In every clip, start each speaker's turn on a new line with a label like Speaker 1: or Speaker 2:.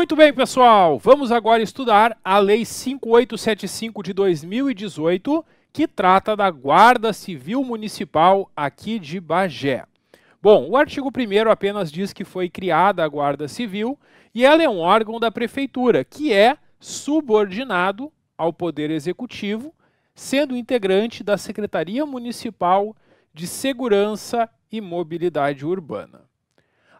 Speaker 1: Muito bem, pessoal. Vamos agora estudar a Lei 5875 de 2018, que trata da Guarda Civil Municipal aqui de Bagé. Bom, o artigo 1 apenas diz que foi criada a Guarda Civil e ela é um órgão da Prefeitura, que é subordinado ao Poder Executivo, sendo integrante da Secretaria Municipal de Segurança e Mobilidade Urbana.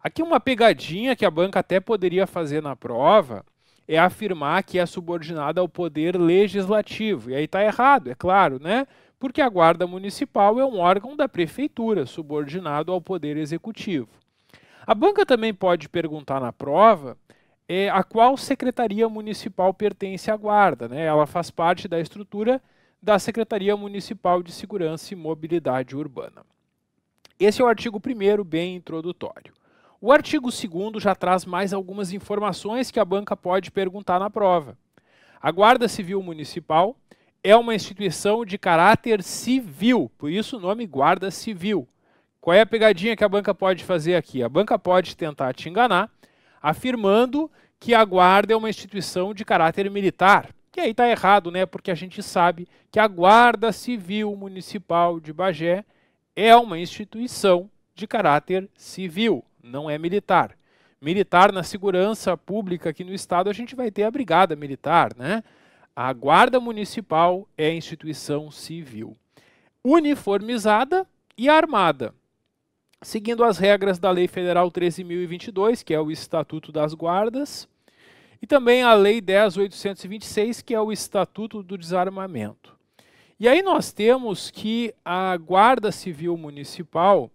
Speaker 1: Aqui uma pegadinha que a banca até poderia fazer na prova é afirmar que é subordinada ao poder legislativo. E aí está errado, é claro, né? Porque a guarda municipal é um órgão da prefeitura, subordinado ao poder executivo. A banca também pode perguntar na prova é, a qual secretaria municipal pertence a guarda, né? Ela faz parte da estrutura da Secretaria Municipal de Segurança e Mobilidade Urbana. Esse é o artigo 1 bem introdutório. O artigo 2 já traz mais algumas informações que a banca pode perguntar na prova. A Guarda Civil Municipal é uma instituição de caráter civil, por isso o nome Guarda Civil. Qual é a pegadinha que a banca pode fazer aqui? A banca pode tentar te enganar afirmando que a Guarda é uma instituição de caráter militar. E aí está errado, né? Porque a gente sabe que a Guarda Civil Municipal de Bagé é uma instituição de caráter civil não é militar. Militar na segurança pública aqui no estado a gente vai ter a brigada militar, né? A guarda municipal é instituição civil, uniformizada e armada, seguindo as regras da Lei Federal 13.022, que é o Estatuto das Guardas, e também a Lei 10.826, que é o Estatuto do Desarmamento. E aí nós temos que a Guarda Civil Municipal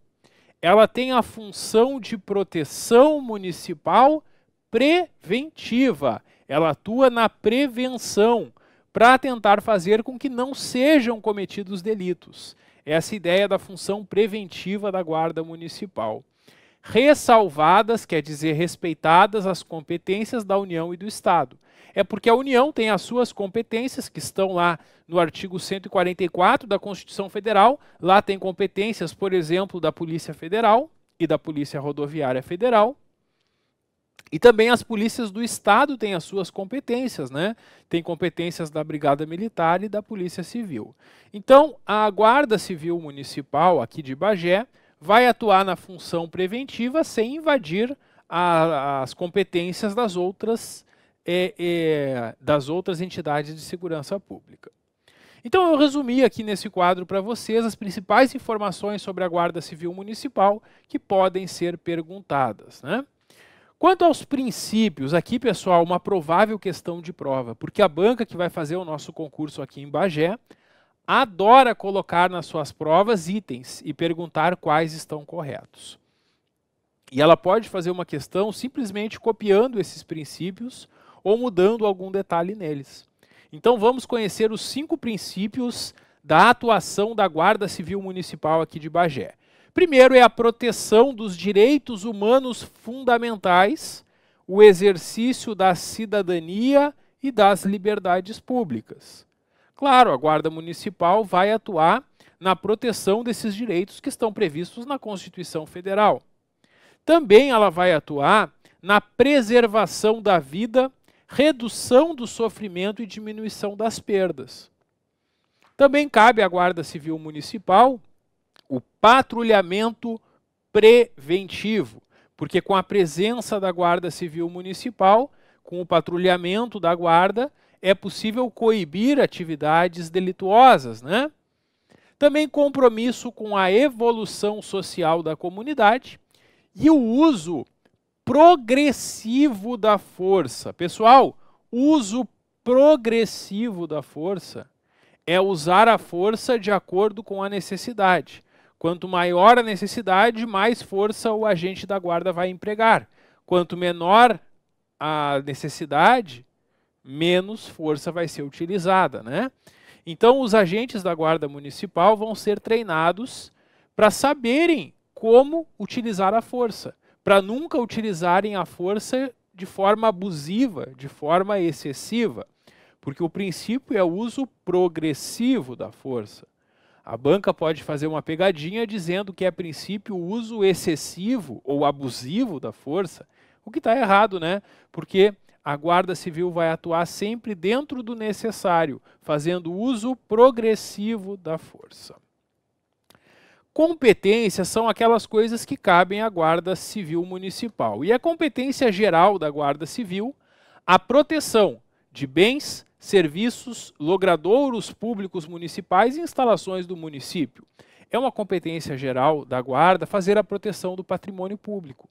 Speaker 1: ela tem a função de proteção municipal preventiva. Ela atua na prevenção para tentar fazer com que não sejam cometidos delitos. Essa é ideia da função preventiva da Guarda Municipal. Ressalvadas, quer dizer, respeitadas as competências da União e do Estado é porque a União tem as suas competências, que estão lá no artigo 144 da Constituição Federal. Lá tem competências, por exemplo, da Polícia Federal e da Polícia Rodoviária Federal. E também as polícias do Estado têm as suas competências, né? Tem competências da Brigada Militar e da Polícia Civil. Então, a Guarda Civil Municipal aqui de Bagé vai atuar na função preventiva sem invadir a, as competências das outras é, é, das outras entidades de segurança pública. Então, eu resumi aqui nesse quadro para vocês as principais informações sobre a Guarda Civil Municipal que podem ser perguntadas. Né? Quanto aos princípios, aqui, pessoal, uma provável questão de prova, porque a banca que vai fazer o nosso concurso aqui em Bagé adora colocar nas suas provas itens e perguntar quais estão corretos. E ela pode fazer uma questão simplesmente copiando esses princípios ou mudando algum detalhe neles. Então vamos conhecer os cinco princípios da atuação da Guarda Civil Municipal aqui de Bagé. Primeiro é a proteção dos direitos humanos fundamentais, o exercício da cidadania e das liberdades públicas. Claro, a Guarda Municipal vai atuar na proteção desses direitos que estão previstos na Constituição Federal. Também ela vai atuar na preservação da vida redução do sofrimento e diminuição das perdas. Também cabe à Guarda Civil Municipal o patrulhamento preventivo, porque com a presença da Guarda Civil Municipal, com o patrulhamento da Guarda, é possível coibir atividades delituosas, né? Também compromisso com a evolução social da comunidade e o uso progressivo da força. Pessoal, uso progressivo da força é usar a força de acordo com a necessidade. Quanto maior a necessidade, mais força o agente da guarda vai empregar. Quanto menor a necessidade, menos força vai ser utilizada, né? Então, os agentes da guarda municipal vão ser treinados para saberem como utilizar a força para nunca utilizarem a força de forma abusiva, de forma excessiva, porque o princípio é o uso progressivo da força. A banca pode fazer uma pegadinha dizendo que é princípio o uso excessivo ou abusivo da força, o que está errado, né? Porque a Guarda Civil vai atuar sempre dentro do necessário, fazendo uso progressivo da força. Competências são aquelas coisas que cabem à Guarda Civil Municipal. E a competência geral da Guarda Civil, a proteção de bens, serviços, logradouros públicos municipais e instalações do município. É uma competência geral da Guarda fazer a proteção do patrimônio público.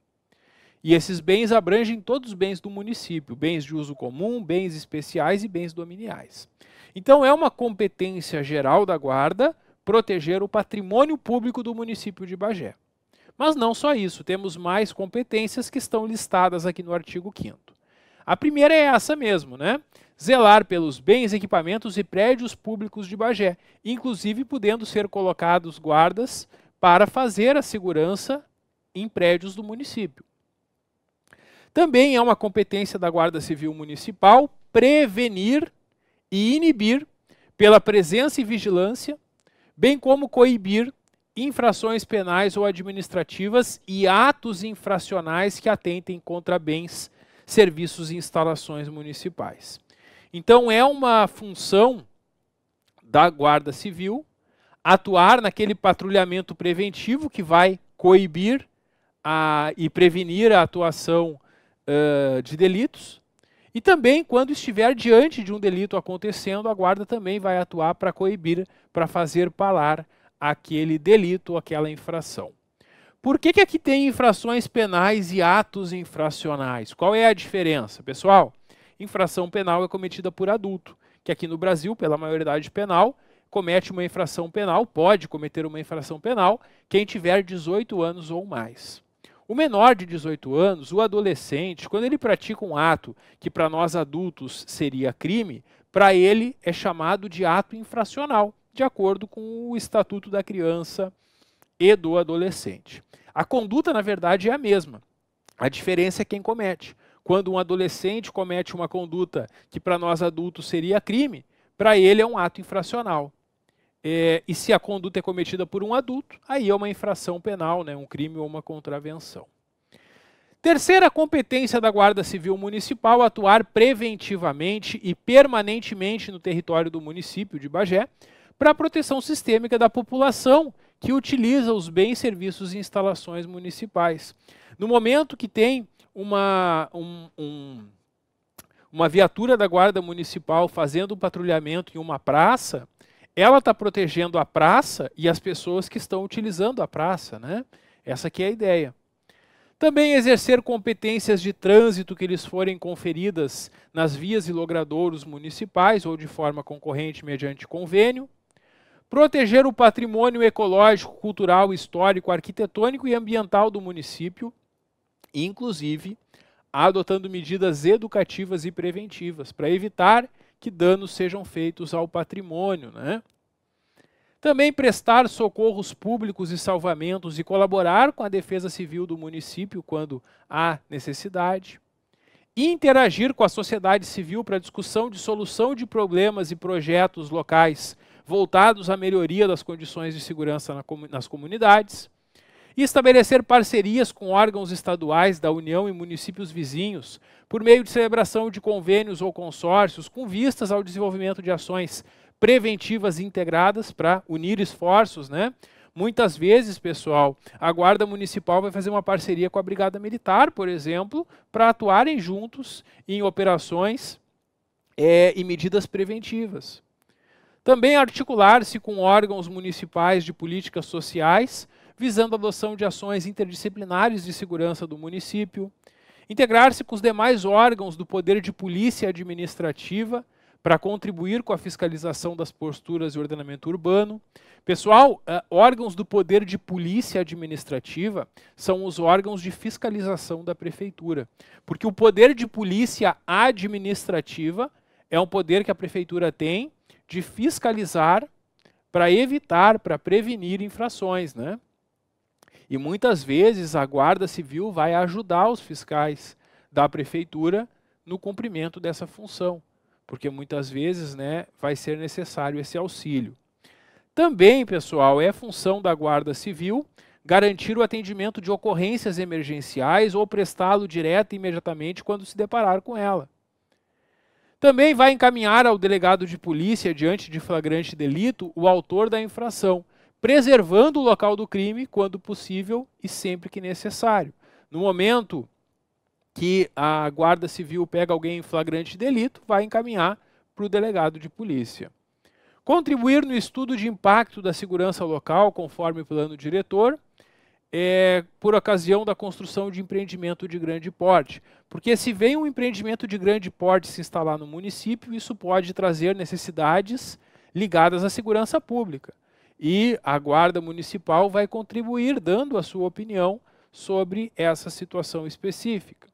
Speaker 1: E esses bens abrangem todos os bens do município, bens de uso comum, bens especiais e bens dominiais. Então é uma competência geral da Guarda proteger o patrimônio público do município de Bagé. Mas não só isso, temos mais competências que estão listadas aqui no artigo 5 A primeira é essa mesmo, né? Zelar pelos bens, equipamentos e prédios públicos de Bagé, inclusive podendo ser colocados guardas para fazer a segurança em prédios do município. Também é uma competência da Guarda Civil Municipal prevenir e inibir, pela presença e vigilância, bem como coibir infrações penais ou administrativas e atos infracionais que atentem contra bens, serviços e instalações municipais. Então é uma função da Guarda Civil atuar naquele patrulhamento preventivo que vai coibir a, ah, e prevenir a atuação uh, de delitos e também, quando estiver diante de um delito acontecendo, a guarda também vai atuar para coibir, para fazer parar aquele delito, aquela infração. Por que, que aqui tem infrações penais e atos infracionais? Qual é a diferença? Pessoal, infração penal é cometida por adulto, que aqui no Brasil, pela maioridade penal, comete uma infração penal, pode cometer uma infração penal, quem tiver 18 anos ou mais. O menor de 18 anos, o adolescente, quando ele pratica um ato que para nós adultos seria crime, para ele é chamado de ato infracional, de acordo com o Estatuto da Criança e do Adolescente. A conduta, na verdade, é a mesma. A diferença é quem comete. Quando um adolescente comete uma conduta que para nós adultos seria crime, para ele é um ato infracional. É, e se a conduta é cometida por um adulto, aí é uma infração penal, né, um crime ou uma contravenção. Terceira competência da Guarda Civil Municipal atuar preventivamente e permanentemente no território do município de Bagé para a proteção sistêmica da população que utiliza os bens, serviços e instalações municipais. No momento que tem uma, um, um, uma viatura da Guarda Municipal fazendo um patrulhamento em uma praça, ela está protegendo a praça e as pessoas que estão utilizando a praça, né? Essa aqui é a ideia. Também exercer competências de trânsito que lhes forem conferidas nas vias e logradouros municipais ou de forma concorrente mediante convênio. Proteger o patrimônio ecológico, cultural, histórico, arquitetônico e ambiental do município, inclusive adotando medidas educativas e preventivas para evitar que danos sejam feitos ao patrimônio. Né? Também prestar socorros públicos e salvamentos e colaborar com a defesa civil do município quando há necessidade. Interagir com a sociedade civil para discussão de solução de problemas e projetos locais voltados à melhoria das condições de segurança nas comunidades e estabelecer parcerias com órgãos estaduais da União e municípios vizinhos, por meio de celebração de convênios ou consórcios com vistas ao desenvolvimento de ações preventivas integradas para unir esforços, né? Muitas vezes, pessoal, a Guarda Municipal vai fazer uma parceria com a Brigada Militar, por exemplo, para atuarem juntos em operações é, e medidas preventivas. Também articular-se com órgãos municipais de políticas sociais visando a adoção de ações interdisciplinares de segurança do município, integrar-se com os demais órgãos do poder de polícia administrativa para contribuir com a fiscalização das posturas e ordenamento urbano. Pessoal, eh, órgãos do poder de polícia administrativa são os órgãos de fiscalização da prefeitura, porque o poder de polícia administrativa é um poder que a prefeitura tem de fiscalizar para evitar, para prevenir infrações, né? E muitas vezes a Guarda Civil vai ajudar os fiscais da prefeitura no cumprimento dessa função, porque muitas vezes né, vai ser necessário esse auxílio. Também, pessoal, é função da Guarda Civil garantir o atendimento de ocorrências emergenciais ou prestá-lo direta e imediatamente quando se deparar com ela. Também vai encaminhar ao delegado de polícia, diante de flagrante delito, o autor da infração, preservando o local do crime quando possível e sempre que necessário. No momento que a Guarda Civil pega alguém em flagrante delito, vai encaminhar para o delegado de polícia. Contribuir no estudo de impacto da segurança local, conforme o plano diretor, é, por ocasião da construção de empreendimento de grande porte. Porque se vem um empreendimento de grande porte se instalar no município, isso pode trazer necessidades ligadas à segurança pública e a Guarda Municipal vai contribuir dando a sua opinião sobre essa situação específica.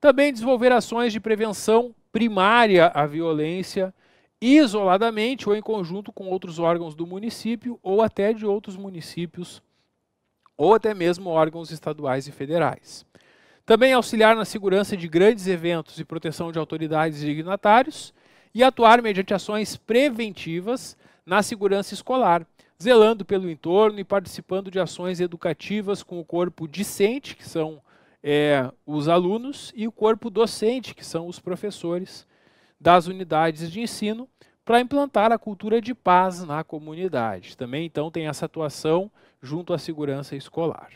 Speaker 1: Também desenvolver ações de prevenção primária à violência, isoladamente ou em conjunto com outros órgãos do município ou até de outros municípios ou até mesmo órgãos estaduais e federais. Também auxiliar na segurança de grandes eventos e proteção de autoridades e dignatários e atuar mediante ações preventivas na segurança escolar, zelando pelo entorno e participando de ações educativas com o corpo discente, que são é, os alunos, e o corpo docente, que são os professores das unidades de ensino, para implantar a cultura de paz na comunidade. Também, então, tem essa atuação junto à segurança escolar.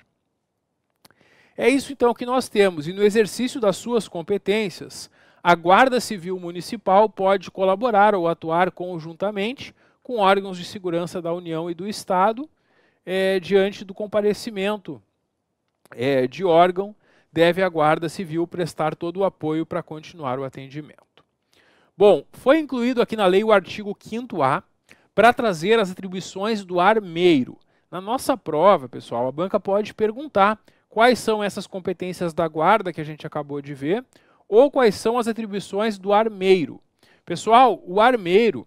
Speaker 1: É isso, então, que nós temos. E no exercício das suas competências, a Guarda Civil Municipal pode colaborar ou atuar conjuntamente com órgãos de segurança da União e do Estado é, diante do comparecimento é, de órgão, deve a Guarda Civil prestar todo o apoio para continuar o atendimento. Bom, foi incluído aqui na lei o artigo 5A para trazer as atribuições do armeiro. Na nossa prova, pessoal, a banca pode perguntar quais são essas competências da guarda que a gente acabou de ver ou quais são as atribuições do armeiro. Pessoal, o armeiro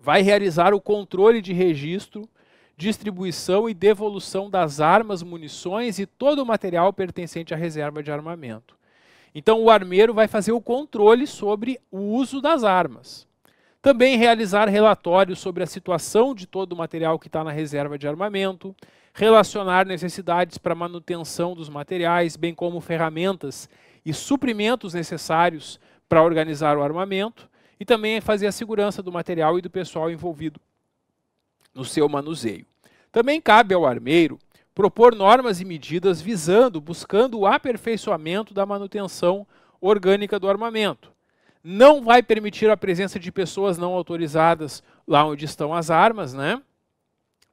Speaker 1: vai realizar o controle de registro, distribuição e devolução das armas, munições e todo o material pertencente à reserva de armamento. Então, o armeiro vai fazer o controle sobre o uso das armas. Também realizar relatórios sobre a situação de todo o material que está na reserva de armamento, relacionar necessidades para manutenção dos materiais, bem como ferramentas e suprimentos necessários para organizar o armamento, e também é fazer a segurança do material e do pessoal envolvido no seu manuseio. Também cabe ao armeiro propor normas e medidas visando, buscando o aperfeiçoamento da manutenção orgânica do armamento. Não vai permitir a presença de pessoas não autorizadas lá onde estão as armas, né?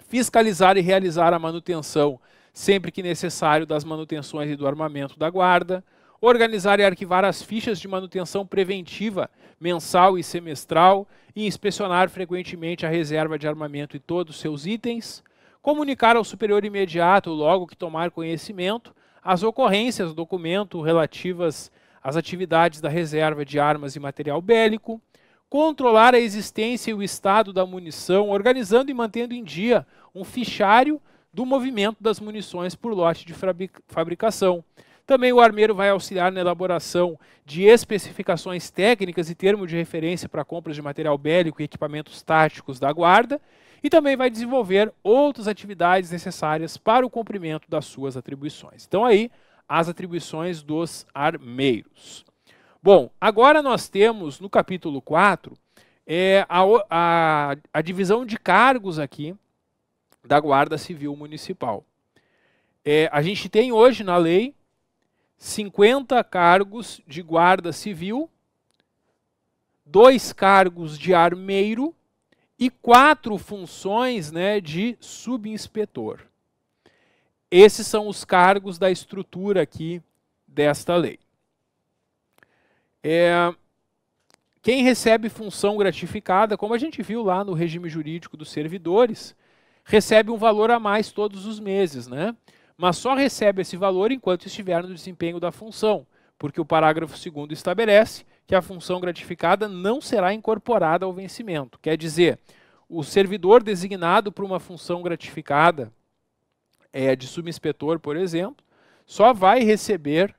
Speaker 1: Fiscalizar e realizar a manutenção sempre que necessário das manutenções e do armamento da guarda organizar e arquivar as fichas de manutenção preventiva mensal e semestral e inspecionar frequentemente a reserva de armamento e todos os seus itens, comunicar ao superior imediato, logo que tomar conhecimento, as ocorrências do documento relativas às atividades da reserva de armas e material bélico, controlar a existência e o estado da munição, organizando e mantendo em dia um fichário do movimento das munições por lote de fabricação, também o armeiro vai auxiliar na elaboração de especificações técnicas e termos de referência para compras de material bélico e equipamentos táticos da guarda, e também vai desenvolver outras atividades necessárias para o cumprimento das suas atribuições. Então aí, as atribuições dos armeiros. Bom, agora nós temos no capítulo 4 é, a, a, a divisão de cargos aqui da Guarda Civil Municipal. É, a gente tem hoje na lei 50 cargos de guarda civil, dois cargos de armeiro e quatro funções né, de subinspetor. Esses são os cargos da estrutura aqui desta lei. É, quem recebe função gratificada, como a gente viu lá no regime jurídico dos servidores, recebe um valor a mais todos os meses, né? mas só recebe esse valor enquanto estiver no desempenho da função, porque o parágrafo 2 estabelece que a função gratificada não será incorporada ao vencimento. Quer dizer, o servidor designado para uma função gratificada, é, de subinspetor, por exemplo, só vai receber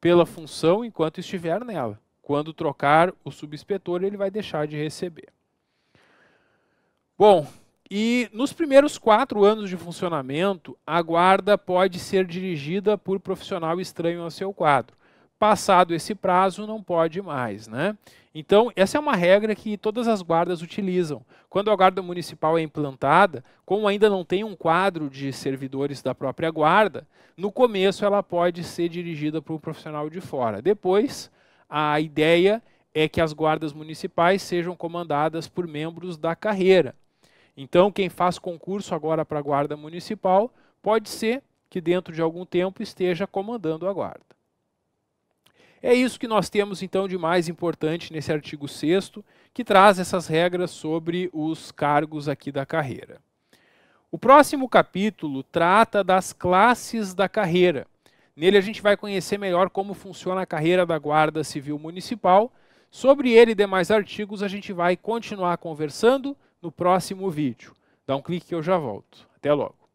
Speaker 1: pela função enquanto estiver nela. Quando trocar o subinspetor, ele vai deixar de receber. Bom, e nos primeiros quatro anos de funcionamento, a guarda pode ser dirigida por profissional estranho ao seu quadro. Passado esse prazo, não pode mais. Né? Então, essa é uma regra que todas as guardas utilizam. Quando a guarda municipal é implantada, como ainda não tem um quadro de servidores da própria guarda, no começo ela pode ser dirigida por um profissional de fora. Depois, a ideia é que as guardas municipais sejam comandadas por membros da carreira então, quem faz concurso agora para a Guarda Municipal pode ser que dentro de algum tempo esteja comandando a Guarda. É isso que nós temos então de mais importante nesse artigo 6 que traz essas regras sobre os cargos aqui da carreira. O próximo capítulo trata das classes da carreira. Nele a gente vai conhecer melhor como funciona a carreira da Guarda Civil Municipal. Sobre ele e demais artigos a gente vai continuar conversando no próximo vídeo. Dá um clique que eu já volto. Até logo.